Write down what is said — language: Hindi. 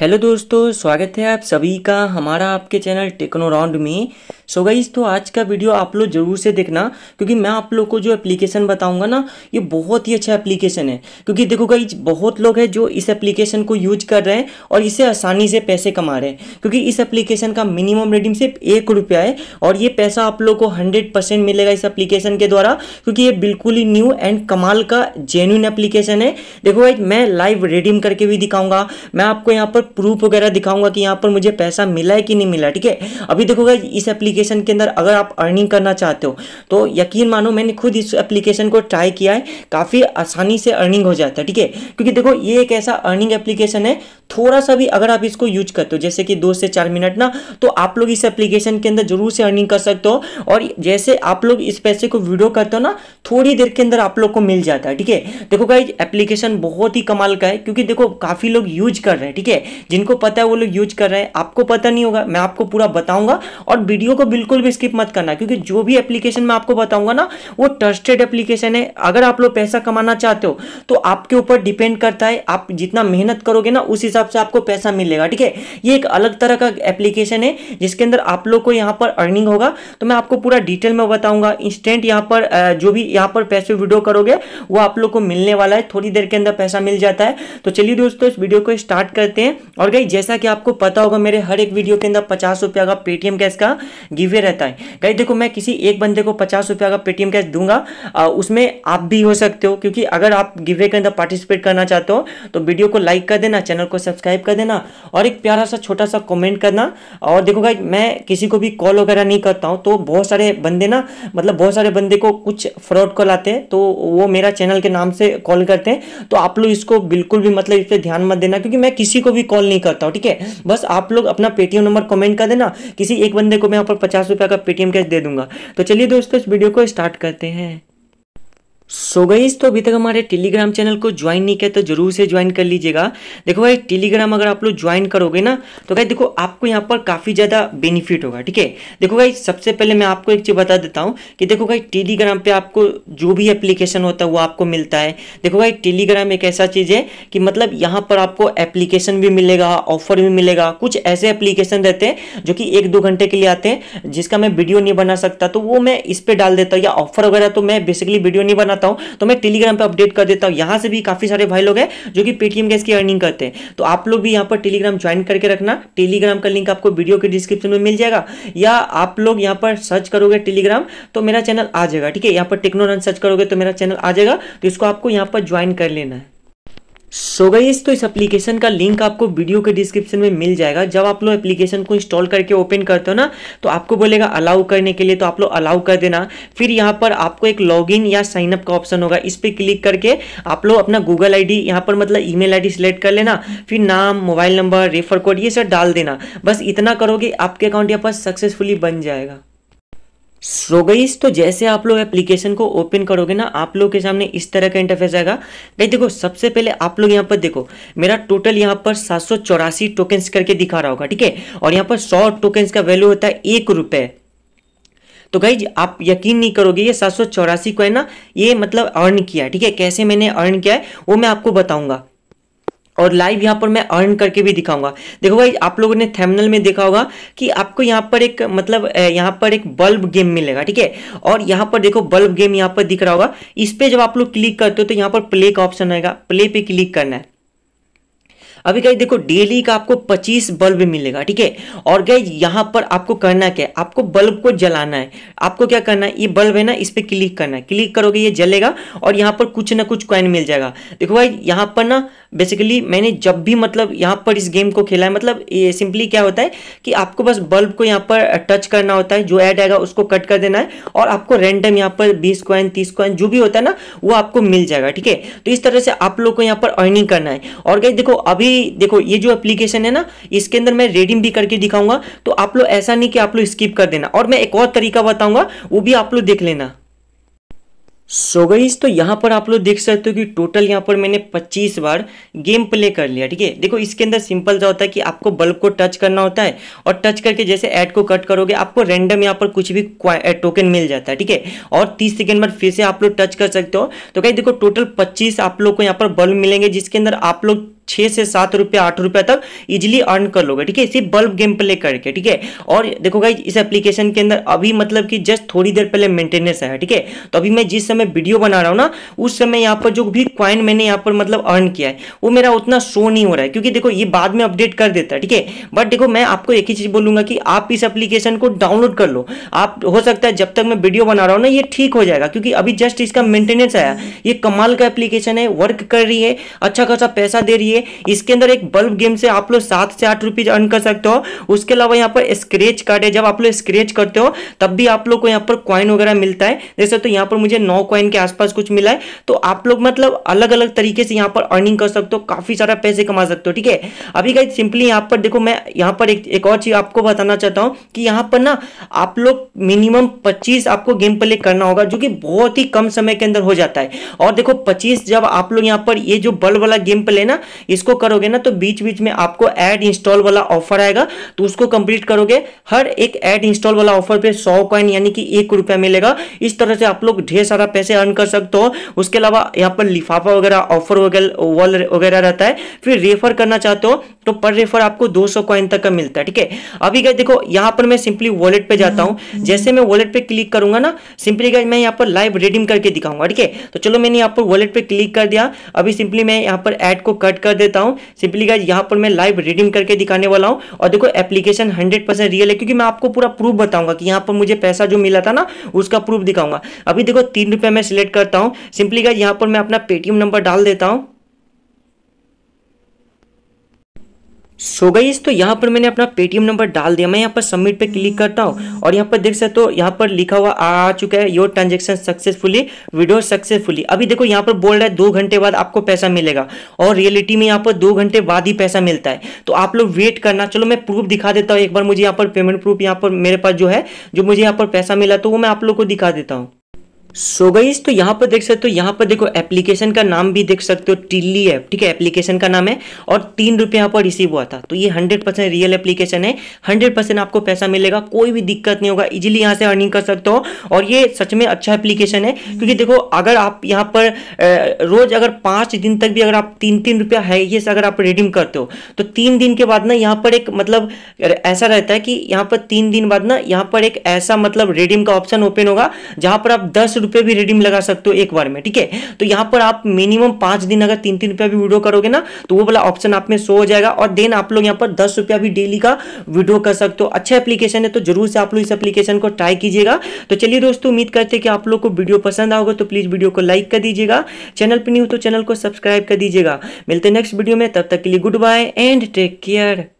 हेलो दोस्तों स्वागत है आप सभी का हमारा आपके चैनल टेक्नोराउंड में सो so गाइज तो आज का वीडियो आप लोग जरूर से देखना क्योंकि मैं आप लोग को जो एप्लीकेशन बताऊंगा ना ये बहुत ही अच्छा एप्लीकेशन है क्योंकि देखो गाइज बहुत लोग हैं जो इस एप्लीकेशन को यूज कर रहे हैं और इसे आसानी से पैसे कमा रहे हैं क्योंकि इस एप्लीकेशन का मिनिमम रेडिंग सिर्फ एक रुपया है और ये पैसा आप लोग को हंड्रेड मिलेगा इस एप्लीकेशन के द्वारा क्योंकि ये बिल्कुल ही न्यू एंड कमाल का जेन्यून एप्लीकेशन है देखो गाइज मैं लाइव रेडीम करके भी दिखाऊंगा मैं आपको यहाँ पर प्रूफ वगैरह दिखाऊंगा कि यहाँ पर मुझे पैसा मिला है कि नहीं मिला ठीक है अभी देखोगे इस एप्लीकेशन के अंदर अगर आप अर्निंग करना चाहते हो तो यकीन मानो मैंने खुद इस एप्लीकेशन को ट्राई किया है काफ़ी आसानी से अर्निंग हो जाता है ठीक है क्योंकि देखो ये एक ऐसा अर्निंग एप्लीकेशन है थोड़ा सा भी अगर आप इसको यूज करते हो जैसे कि दो से चार मिनट ना तो आप लोग इस एप्लीकेशन के अंदर जरूर से अर्निंग कर सकते हो और जैसे आप लोग इस पैसे को वीडियो करते हो ना थोड़ी देर के अंदर आप लोग को मिल जाता है ठीक है देखो भाई एप्लीकेशन बहुत ही कमाल का है क्योंकि देखो काफ़ी लोग यूज कर रहे हैं ठीक है जिनको पता है वो लोग यूज कर रहे हैं आपको पता नहीं होगा मैं आपको पूरा बताऊंगा और वीडियो को बिल्कुल भी स्किप मत करना क्योंकि जो भी एप्लीकेशन मैं आपको बताऊंगा ना वो ट्रस्टेड एप्लीकेशन है अगर आप लोग पैसा कमाना चाहते हो तो आपके ऊपर डिपेंड करता है आप जितना मेहनत करोगे ना उस हिसाब से आपको पैसा मिलेगा ठीक है ये एक अलग तरह का एप्लीकेशन है जिसके अंदर आप लोग को यहाँ पर अर्निंग होगा तो मैं आपको पूरा डिटेल में बताऊंगा इंस्टेंट यहाँ पर जो भी यहाँ पर पैसे वीडियो करोगे वो आप लोग को मिलने वाला है थोड़ी देर के अंदर पैसा मिल जाता है तो चलिए दोस्तों इस वीडियो को स्टार्ट करते हैं और गई जैसा कि आपको पता होगा मेरे हर एक वीडियो के अंदर पचास रुपया का पेटीएम कैश का गिवे रहता है गई देखो मैं किसी एक बंदे को पचास रुपया का पेटीएम कैश दूंगा आ, उसमें आप भी हो सकते हो क्योंकि अगर आप गिवे के अंदर पार्टिसिपेट करना चाहते हो तो वीडियो को लाइक कर देना चैनल को सब्सक्राइब कर देना और एक प्यारा सा छोटा सा कॉमेंट करना और देखो गाई मैं किसी को भी कॉल वगैरह नहीं करता हूँ तो बहुत सारे बंदे ना मतलब बहुत सारे बंदे को कुछ फ्रॉड कॉल आते हैं तो वो मेरा चैनल के नाम से कॉल करते हैं तो आप लोग इसको बिल्कुल भी मतलब इस पर ध्यान मत देना क्योंकि मैं किसी को भी कॉल कॉल नहीं करता हूँ ठीक है बस आप लोग अपना पेटीएम नंबर कमेंट कर देना किसी एक बंदे को मैं यहाँ पर पचास रुपया का पेटीएम कैश दे दूंगा तो चलिए दोस्तों इस वीडियो को स्टार्ट करते हैं सो so तो अभी तक हमारे टेलीग्राम चैनल को ज्वाइन नहीं किया तो जरूर से ज्वाइन कर लीजिएगा देखो भाई टेलीग्राम अगर आप लोग ज्वाइन करोगे ना तो भाई देखो आपको यहाँ पर काफ़ी ज़्यादा बेनिफिट होगा ठीक है देखो भाई सबसे पहले मैं आपको एक चीज़ बता देता हूँ कि देखो भाई टेलीग्राम पे आपको जो भी एप्लीकेशन होता है वो आपको मिलता है देखो भाई टेलीग्राम एक ऐसा चीज़ है कि मतलब यहाँ पर आपको एप्लीकेशन भी मिलेगा ऑफर भी मिलेगा कुछ ऐसे एप्लीकेशन रहते हैं जो कि एक दो घंटे के लिए आते हैं जिसका मैं वीडियो नहीं बना सकता तो वो मैं इस पर डाल देता हूँ या ऑफर वगैरह तो मैं बेसिकली वीडियो नहीं बना रहता हूँ तो मैं टेलीग्राम पर अपडेट कर देता हूँ यहाँ से भी काफ़ी सारे भाई लोग हैं जो कि पेटीएम गैस की अर्निंग करते हैं तो आप लोग भी यहाँ पर टेलीग्राम ज्वाइन करके रखना टेलीग्राम का लिंक आपको वीडियो के डिस्क्रिप्शन में मिल जाएगा या आप लोग यहाँ पर सर्च करोगे टेलीग्राम तो मेरा चैनल आ जाएगा ठीक है यहाँ पर टेक्नोरन सर्च करोगे तो मेरा चैनल आ जाएगा तो इसको आपको यहाँ पर ज्वाइन कर लेना है सो so गई तो इस एप्लीकेशन का लिंक आपको वीडियो के डिस्क्रिप्शन में मिल जाएगा जब आप लोग एप्लीकेशन को इंस्टॉल करके ओपन करते हो ना तो आपको बोलेगा अलाउ करने के लिए तो आप लोग अलाउ कर देना फिर यहाँ पर आपको एक लॉगिन या साइनअप का ऑप्शन होगा इस पर क्लिक करके आप लोग अपना गूगल आई डी यहाँ पर मतलब ई मेल सिलेक्ट कर लेना फिर नाम मोबाइल नंबर रेफर कोड ये सब डाल देना बस इतना करोगे आपके अकाउंट यहाँ पर सक्सेसफुली बन जाएगा सो so गई तो जैसे आप लोग एप्लीकेशन को ओपन करोगे ना आप लोग के सामने इस तरह का इंटरफेस आएगा भाई देखो सबसे पहले आप लोग यहाँ पर देखो मेरा टोटल यहाँ पर सात सौ चौरासी करके दिखा रहा होगा ठीक है और यहाँ पर सौ टोकन्स का वैल्यू होता है एक रुपये तो गाई आप यकीन नहीं करोगे ये सात सौ चौरासी को है ना ये मतलब अर्न किया ठीक है कैसे मैंने अर्न किया है वो मैं आपको बताऊंगा और लाइव यहाँ पर मैं अर्न करके भी दिखाऊंगा देखो भाई आप लोगों ने थेमनल में देखा होगा कि आपको यहाँ पर एक मतलब यहाँ पर एक बल्ब गेम मिलेगा ठीक है और यहाँ पर देखो बल्ब गेम यहाँ पर दिख रहा होगा इस पर जब आप लोग क्लिक करते हो तो यहाँ पर प्ले का ऑप्शन आएगा प्ले पे क्लिक करना है अभी गाइज देखो डेली का आपको 25 बल्ब मिलेगा ठीक है और गाइज यहाँ पर आपको करना क्या है आपको बल्ब को जलाना है आपको क्या करना है ये बल्ब है ना इस पर क्लिक करना है क्लिक करोगे ये जलेगा और यहाँ पर कुछ ना कुछ क्वाइन मिल जाएगा देखो भाई यहाँ पर ना बेसिकली मैंने जब भी मतलब यहाँ पर इस गेम को खेला है मतलब ये सिंपली क्या होता है कि आपको बस बल्ब को यहाँ पर टच करना होता है जो ऐड आएगा उसको कट कर देना है और आपको रेंडम यहाँ पर बीस क्वाइन तीस क्वाइन जो भी होता है ना वो आपको मिल जाएगा ठीक है तो इस तरह से आप लोग को यहाँ पर अर्निंग करना है और गई देखो अभी ही देखो ये जो एप्लीकेशन है ना इसके अंदर मैं रेडिंग भी करके दिखाऊंगा तो आप लोग ऐसा नहीं कि आप लोग स्किप कर देना और मैं एक और तरीका बताऊंगा वो भी आप लोग देख लेना सो so गईस तो यहाँ पर आप लोग देख सकते हो कि टोटल यहाँ पर मैंने 25 बार गेम प्ले कर लिया ठीक है देखो इसके अंदर सिंपल सा होता है कि आपको बल्ब को टच करना होता है और टच करके जैसे ऐड को कट करोगे आपको रैंडम यहाँ पर कुछ भी टोकन मिल जाता है ठीक है और 30 सेकेंड बाद फिर से आप लोग टच कर सकते हो तो कहीं देखो टोटल पच्चीस आप लोग को यहाँ पर बल्ब मिलेंगे जिसके अंदर आप लोग छः से सात रुपया आठ रुपया तक इजीली अर्न कर लोगे ठीक है इसी बल्ब गेम प्ले करके ठीक है और देखो भाई इस एप्लीकेशन के अंदर अभी मतलब कि जस्ट थोड़ी देर पहले मेंटेनेंस है ठीक है तो अभी मैं जिस समय वीडियो बना रहा हूँ ना उस समय यहाँ पर जो भी क्वाइन मैंने यहाँ पर मतलब अर्न किया है वो मेरा उतना शो नहीं हो रहा है क्योंकि देखो ये बाद में अपडेट कर देता है ठीक है बट देखो मैं आपको एक ही चीज़ बोलूंगा कि आप इस एप्लीकेशन को डाउनलोड कर लो आप हो सकता है जब तक मैं वीडियो बना रहा हूँ ना ये ठीक हो जाएगा क्योंकि अभी जस्ट इसका मेंटेनेंस आया ये कमाल का एप्लीकेशन है वर्क कर रही है अच्छा खासा पैसा दे रही है चाहिए इसके अंदर एक बल्ब गेम से आप लोग सात से आठ रुपीज अर्न कर सकते हो उसके अलावा यहाँ पर स्क्रेच कार्ड है जब आप लोग स्क्रेच करते हो तब भी आप लोग को यहाँ पर क्वाइन वगैरह मिलता है जैसे तो यहाँ पर मुझे नौ क्वाइन के आसपास कुछ मिला है तो आप लोग मतलब अलग अलग तरीके से यहाँ पर अर्निंग कर सकते हो काफी सारा पैसे कमा सकते हो ठीक है अभी कहीं सिंपली यहाँ पर देखो मैं यहाँ पर एक, और चीज आपको बताना चाहता हूँ कि यहाँ पर ना आप लोग मिनिमम पच्चीस आपको गेम प्ले करना होगा जो कि बहुत ही कम समय के अंदर हो जाता है और देखो पच्चीस जब आप लोग यहाँ पर ये जो बल्ब वाला गेम प्ले ना इसको करोगे ना तो बीच बीच में आपको एड इंस्टॉल वाला ऑफर आएगा तो उसको कंप्लीट करोगे हर एक एड इंस्टॉल वाला ऑफर पे सौ कॉइन यानी कि एक रुपया मिलेगा इस तरह से आप लोग ढेर सारा पैसे अर्न कर सकते हो उसके अलावा यहाँ पर लिफाफा वगैरह ऑफर वगैरह वगैरह रहता है फिर रेफर करना चाहते हो तो पर रेफर आपको दो सौ कॉइन तक का मिलता है ठीक है अभी गए देखो यहाँ पर मैं सिंपली वॉलेट पे जाता हूँ हम्म, हम्म। जैसे मैं वॉलेट पे क्लिक करूंगा ना सिंपली गए मैं यहाँ पर लाइव रिडीम करके दिखाऊंगा ठीक है तो चलो मैंने यहाँ पर वॉलेट पे क्लिक कर दिया अभी सिंपली मैं यहाँ पर एड को कट कर देता हूँ सिंपली गाइज यहाँ पर मैं लाइव रिडीम करके दिखाने वाला हूँ और देखो एप्लीकेशन हंड्रेड रियल है क्योंकि मैं आपको पूरा प्रूफ बताऊंगा कि यहाँ पर मुझे पैसा जो मिला था ना उसका प्रूफ दिखाऊंगा अभी देखो तीन रुपये मैं सिलेक्ट करता हूँ सिंपली गाइज यहाँ पर मैं अपना पेटीएम नंबर डाल देता हूँ सो गई तो यहाँ पर मैंने अपना पेटीएम नंबर डाल दिया मैं यहाँ पर सबमिट पे क्लिक करता हूँ और यहाँ पर देख सकते हो यहाँ पर लिखा हुआ आ चुका है your transaction successfully withdraw successfully अभी देखो यहाँ पर बोल रहा है दो घंटे बाद आपको पैसा मिलेगा और रियलिटी में यहाँ पर दो घंटे बाद ही पैसा मिलता है तो आप लोग वेट करना चलो मैं प्रूफ दिखा देता हूँ एक बार मुझे यहाँ पर पेमेंट प्रूफ यहाँ पर मेरे पास जो है जो मुझे यहाँ पर पैसा मिला तो वो मैं आप लोग को दिखा देता हूँ सो so तो यहाँ पर देख सकते हो यहाँ पर देखो एप्लीकेशन का नाम भी देख सकते हो टिल्ली ऐप ठीक है एप्लीकेशन का नाम है और तीन रुपये यहाँ पर रिसीव हुआ था तो ये हंड्रेड परसेंट रियल एप्लीकेशन है हंड्रेड परसेंट आपको पैसा मिलेगा कोई भी दिक्कत नहीं होगा इजीली यहाँ से अर्निंग कर सकते हो और ये सच में अच्छा एप्लीकेशन है क्योंकि हम्म। देखो अगर आप यहाँ पर रोज अगर पाँच दिन तक भी अगर आप तीन तीन रुपया है ये अगर आप रिडीम करते हो तो तीन दिन के बाद ना यहाँ पर एक मतलब ऐसा रहता है कि यहाँ पर तीन दिन बाद ना यहाँ पर एक ऐसा मतलब रिडीम का ऑप्शन ओपन होगा जहाँ पर आप दस रुपये भी रिडीम लगा सकते हो एक बार में ठीक है तो यहाँ पर आप मिनिमम पाँच दिन अगर तीन तीन रुपया भी विड्रो करोगे ना तो वो वाला ऑप्शन आप में शो हो जाएगा और देन आप लोग यहाँ पर दस रुपया भी डेली का विड्रो कर सकते हो अच्छा एप्लीकेशन है तो जरूर से आप लोग इस एप्लीकेशन को ट्राई कीजिएगा तो चलिए दोस्तों उम्मीद करते हैं कि आप लोग को वीडियो पसंद आओगे तो प्लीज़ वीडियो को लाइक कर दीजिएगा चैनल पर नहीं हो तो चैनल को सब्सक्राइब कर दीजिएगा मिलते नेक्स्ट वीडियो में तब तक के लिए goodbye and take care